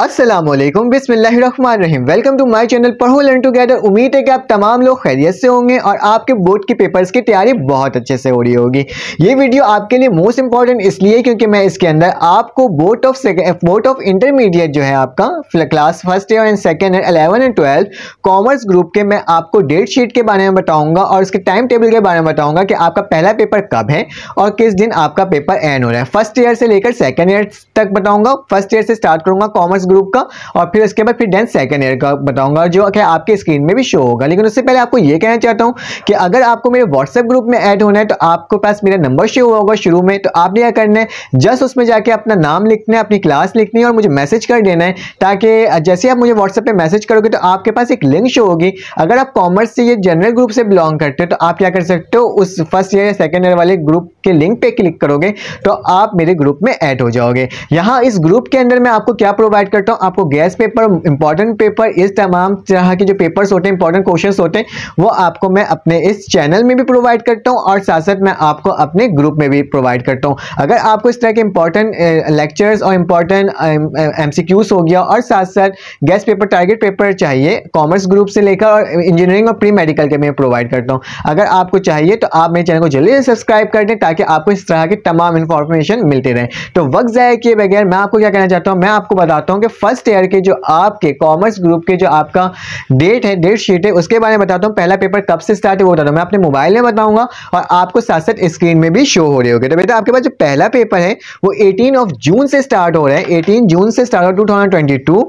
असलम बिसमीम welcome to my channel पढ़ो learn together उम्मीद है कि आप तमाम लोग खैरियत से होंगे और आपके बोर्ड के पेपर्स की तैयारी बहुत अच्छे से हो रही होगी ये वीडियो आपके लिए मोस्ट इंपॉर्टेंट इसलिए क्योंकि मैं इसके अंदर आपको board of board of intermediate जो है आपका class first year and second year eleven and twelfth commerce group के मैं आपको डेट शीट के बारे में बताऊँगा और उसके टाइम टेबल के बारे में बताऊँगा कि आपका पहला पेपर कब है और किस दिन आपका पेपर एंड हो रहा है फर्स्ट ईयर से लेकर सेकेंड ईयर तक बताऊँगा फर्स्ट ईयर से स्टार्ट करूँगा कॉमर्स फर्स्ट ग्रुप का और फिर इसके बाद फिर डेंस सेकंड ईयर का बताऊंगा जो क्या आपके स्क्रीन में भी शो होगा लेकिन उससे पहले आपको ये कहना चाहता हूँ कि अगर आपको मेरे व्हाट्सएप ग्रुप में ऐड होना है तो आपके पास मेरा नंबर शो हुआ होगा शुरू में तो आपने क्या करना है जस्ट उसमें जाके अपना नाम लिखना है अपनी क्लास लिखनी है और मुझे मैसेज कर देना है ताकि जैसे आप मुझे व्हाट्सएप पर मैसेज करोगे तो आपके पास एक लिंक शो होगी अगर आप कॉमर्स से या जनरल ग्रुप से बिलोंग करते हो तो आप क्या कर सकते हो उस फर्स्ट ईयर या सेकेंड ईयर वाले ग्रुप के लिंक पे क्लिक करोगे तो आप मेरे ग्रुप में ऐड हो जाओगे यहाँ इस ग्रुप के अंदर मैं आपको क्या प्रोवाइड करता हूँ आपको गैस पेपर इंपॉर्टेंट पेपर इस तमाम तरह के जो पेपर्स होते हैं इंपॉर्टेंट क्वेश्चंस होते हैं वो आपको मैं अपने इस चैनल में भी प्रोवाइड करता हूँ और साथ साथ मैं आपको अपने ग्रुप में भी प्रोवाइड करता हूँ अगर आपको इस तरह के इंपॉर्टेंट लेक्चर्स और इंपॉर्टेंट एम हो गया और साथ साथ गैस पेपर टारगेट पेपर चाहिए कॉमर्स ग्रुप से लेकर और इंजीनियरिंग और प्री मेडिकल के मैं प्रोवाइड करता हूँ अगर आपको चाहिए तो आप मेरे चैनल को जल्दी सब्सक्राइब कर दें ताकि आपको इस तरह की तमाम इंफॉर्मेशन मिलती रहे तो वक्त ज़ाया किए बगैर मैं आपको क्या कहना चाहता हूँ मैं आपको बताता हूँ होंगे फर्स्ट ईयर के जो आपके कॉमर्स ग्रुप के जो आपका डेट है डेट शीट है उसके बारे में बताता हूँ पहला पेपर कब से स्टार्ट है वो बता दूँ मैं अपने मोबाइल में बताऊँगा और आपको साथ साथ स्क्रीन में भी शो हो रही होगी तो बेटा आपके पास जो पहला पेपर है वो एटीन ऑफ जून से स्टार्ट हो रहा है एटीन जून से स्टार्ट हो टू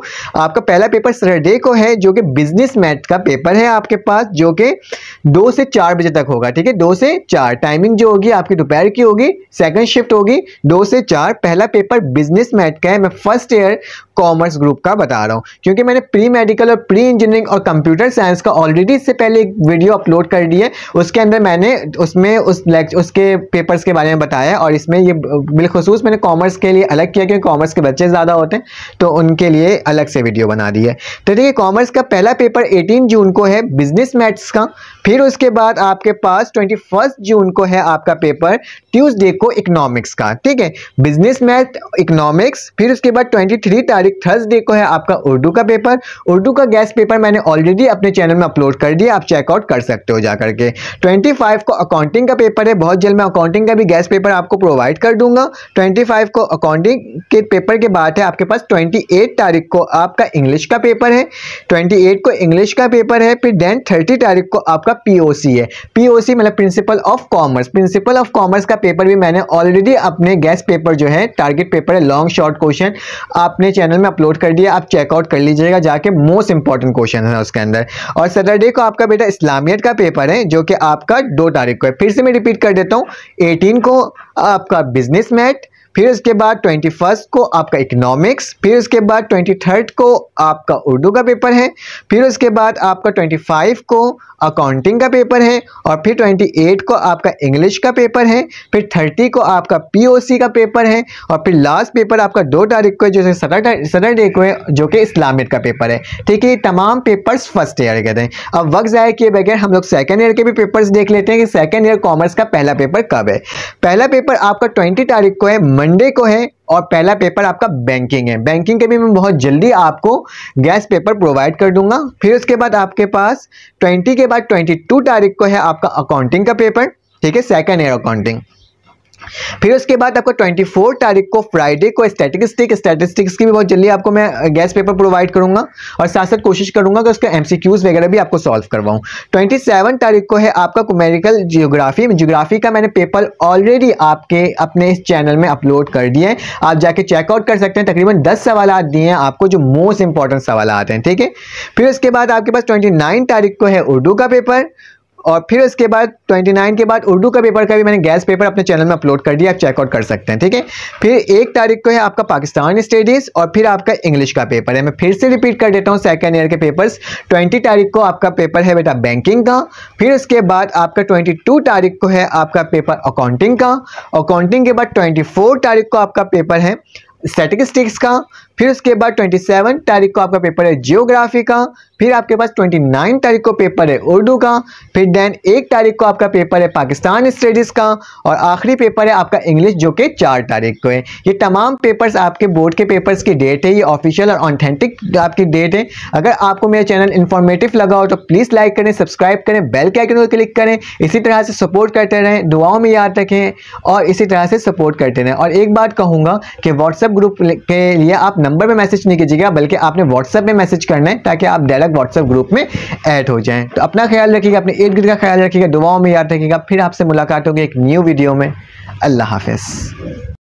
आपका पहला पेपर सैटरडे को है जो कि बिजनेस मैथ का पेपर है आपके पास जो कि दो से चार बजे तक होगा ठीक है दो से चार टाइमिंग जो होगी आपकी दोपहर की होगी सेकंड शिफ्ट होगी दो से चार पहला पेपर बिजनेस मैथ का है मैं फर्स्ट ईयर कॉमर्स ग्रुप का बता रहा हूँ क्योंकि मैंने प्री मेडिकल और प्री इंजीनियरिंग और कंप्यूटर साइंस का ऑलरेडी इससे पहले एक वीडियो अपलोड कर दी है उसके अंदर मैंने उसमें उस लेक्चर उसके पेपर्स के बारे में बताया और इसमें ये बिलखसूस मैंने कॉमर्स के लिए अलग किया क्योंकि कॉमर्स के बच्चे ज़्यादा होते हैं तो उनके लिए अलग से वीडियो बना दी है तो देखिए कॉमर्स का पहला पेपर एटीन जून को है बिजनेस मैथ्स का फिर उसके बाद आपके पास 21 जून को है आपका पेपर ट्यूजडे को इकोनॉमिक्स का ठीक है बिजनेस मैथ इकोनॉमिक्स फिर उसके बाद ट्वेंटी थर्सडे को है आपका उर्दू का पेपर उर्दू का गैस पेपर मैंने ऑलरेडी अपने चैनल में अपलोड कर दिया आप चेकआउट कर सकते हो जाकर के ट्वेंटी को अकाउंटिंग का पेपर है बहुत जल्द मैं अकाउंटिंग का भी गैस पेपर आपको प्रोवाइड कर दूंगा ट्वेंटी को अकाउंटिंग के पेपर के बाद है आपके पास ट्वेंटी तारीख को आपका इंग्लिश का पेपर है ट्वेंटी को इंग्लिश का पेपर है फिर देन थर्टी तारीख को आपका पी है पी मतलब principle of commerce principle of commerce का पेपर भी मैंने ऑलरेडी अपने गैस पेपर जो है टारगेट पेपर है लॉन्ग शॉर्ट क्वेश्चन आपने चैनल में अपलोड कर दिया आप चेकआउट कर लीजिएगा जाके मोस्ट इंपॉर्टेंट क्वेश्चन है उसके अंदर और सैटरडे को आपका बेटा इस्लामियत का पेपर है जो कि आपका दो तारीख को है फिर से मैं रिपीट कर देता हूँ एटीन को आपका बिजनेस मैट फिर उसके बाद ट्वेंटी फर्स्ट को आपका इकोनॉमिक्स फिर उसके बाद ट्वेंटी थर्ड को आपका उर्दू का पेपर है फिर उसके बाद आपका ट्वेंटी फाइव को अकाउंटिंग का पेपर है और फिर ट्वेंटी एट को आपका इंग्लिश का पेपर है फिर थर्टी को आपका पीओसी का पेपर है और फिर लास्ट पेपर आपका दो तारीख को जो है सैटरडे को है जो कि इस्लामिक का पेपर है ठीक है तमाम पेपर्स फर्स्ट ईयर के थे अब वक्त ज़ाहिर किए बगैर हम लोग सेकेंड ईयर के भी पेपर्स देख लेते हैं कि सेकेंड ईयर कॉमर्स का पहला पेपर कब है पहला पेपर आपका ट्वेंटी तारीख को है मंडे को है और पहला पेपर आपका बैंकिंग है बैंकिंग के भी मैं बहुत जल्दी आपको गैस पेपर प्रोवाइड कर दूंगा फिर उसके बाद आपके पास 20 के बाद 22 तारीख को है आपका अकाउंटिंग का पेपर ठीक है सेकेंड ईयर अकाउंटिंग फिर उसके बाद आपको 24 तारीख को फ्राइडे को स्टैटिस्टिक स्टैटिस्टिक्स की भी बहुत जल्दी आपको मैं गैस पेपर प्रोवाइड करूंगा और साथ साथ कोशिश करूंगा कि उसका एमसीक्यूज वगैरह भी आपको सॉल्व करवाऊं 27 तारीख को है आपका कोमेरिकल जियोग्राफी जियोग्राफी का मैंने पेपर ऑलरेडी आपके अपने इस चैनल में अपलोड कर दिए हैं आप जाके चेकआउट कर सकते हैं तकरीबन दस सवाल दिए हैं आपको जो मोस्ट इंपॉर्टेंट सवाल आते हैं ठीक है फिर उसके बाद आपके पास ट्वेंटी तारीख को है उर्दू का पेपर और फिर इसके बाद 29 के बाद उर्दू का पेपर का भी मैंने गैस पेपर अपने चैनल में अपलोड कर दिया आप चेकआउट कर सकते हैं ठीक है फिर एक तारीख को है आपका पाकिस्तान स्टडीज़ और फिर आपका इंग्लिश का पेपर है मैं फिर से रिपीट कर देता हूँ सेकेंड ईयर के पेपर्स ट्वेंटी तारीख को आपका पेपर है बेटा बैंकिंग का फिर उसके बाद आपका ट्वेंटी तारीख को है आपका पेपर अकाउंटिंग का अकाउंटिंग के बाद ट्वेंटी तारीख को आपका पेपर है स्टेटिस्टिक्स का फिर उसके बाद 27 तारीख को आपका पेपर है जियोग्राफी का फिर आपके पास 29 तारीख को पेपर है उर्दू का फिर देन एक तारीख को आपका पेपर है पाकिस्तान स्टडीज़ का और आखिरी पेपर है आपका इंग्लिश जो कि चार तारीख को है ये तमाम पेपर्स आपके बोर्ड के पेपर्स की डेट है ये ऑफिशियल और ऑथेंटिक आपकी डेट है अगर आपको मेरा चैनल इन्फॉर्मेटिव लगा हो तो प्लीज़ लाइक करें सब्सक्राइब करें बेल के आइकन को क्लिक करें इसी तरह से सपोर्ट करते रहें दुआओं में याद रखें और इसी तरह से सपोर्ट करते रहें और एक बात कहूँगा कि व्हाट्सएप ग्रुप के लिए आप नंबर पे मैसेज नहीं कीजिएगा बल्कि आपने व्हाट्सएप में मैसेज करना है ताकि आप डायरेक्ट व्हाट्सएप ग्रुप में ऐड हो जाएं तो अपना ख्याल रखिएगा अपने इर्द का ख्याल रखिएगा दुआओं में याद रखिएगा फिर आपसे मुलाकात होगी एक न्यू वीडियो में अल्लाह हाफिज़